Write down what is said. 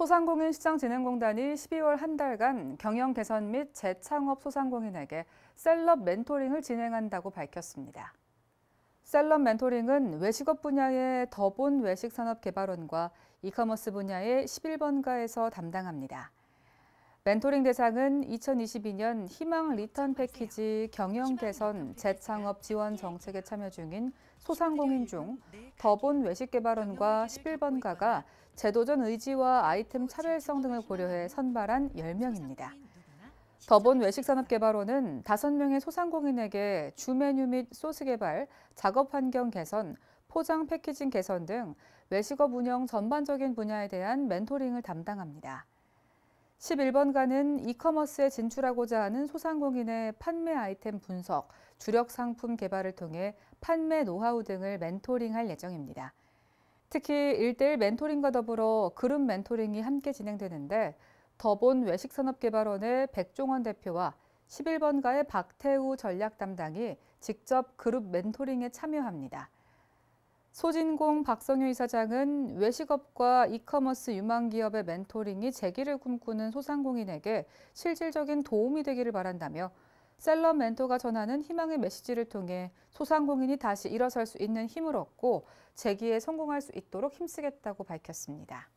소상공인시장진흥공단이 12월 한 달간 경영 개선 및 재창업 소상공인에게 셀럽 멘토링을 진행한다고 밝혔습니다. 셀럽 멘토링은 외식업 분야의 더본 외식산업개발원과 이커머스 분야의 11번가에서 담당합니다. 멘토링 대상은 2022년 희망 리턴 패키지 경영 개선 재창업 지원 정책에 참여 중인 소상공인 중 더본 외식개발원과 11번가가 제도전 의지와 아이템 차별성 등을 고려해 선발한 10명입니다. 더본 외식산업개발원은 5명의 소상공인에게 주메뉴 및 소스 개발, 작업 환경 개선, 포장 패키징 개선 등 외식업 운영 전반적인 분야에 대한 멘토링을 담당합니다. 11번가는 이커머스에 진출하고자 하는 소상공인의 판매 아이템 분석, 주력 상품 개발을 통해 판매 노하우 등을 멘토링할 예정입니다. 특히 1대1 멘토링과 더불어 그룹 멘토링이 함께 진행되는데 더본 외식산업개발원의 백종원 대표와 11번가의 박태우 전략 담당이 직접 그룹 멘토링에 참여합니다. 소진공 박성효 이사장은 외식업과 이커머스 유망기업의 멘토링이 재기를 꿈꾸는 소상공인에게 실질적인 도움이 되기를 바란다며 셀럽 멘토가 전하는 희망의 메시지를 통해 소상공인이 다시 일어설 수 있는 힘을 얻고 재기에 성공할 수 있도록 힘쓰겠다고 밝혔습니다.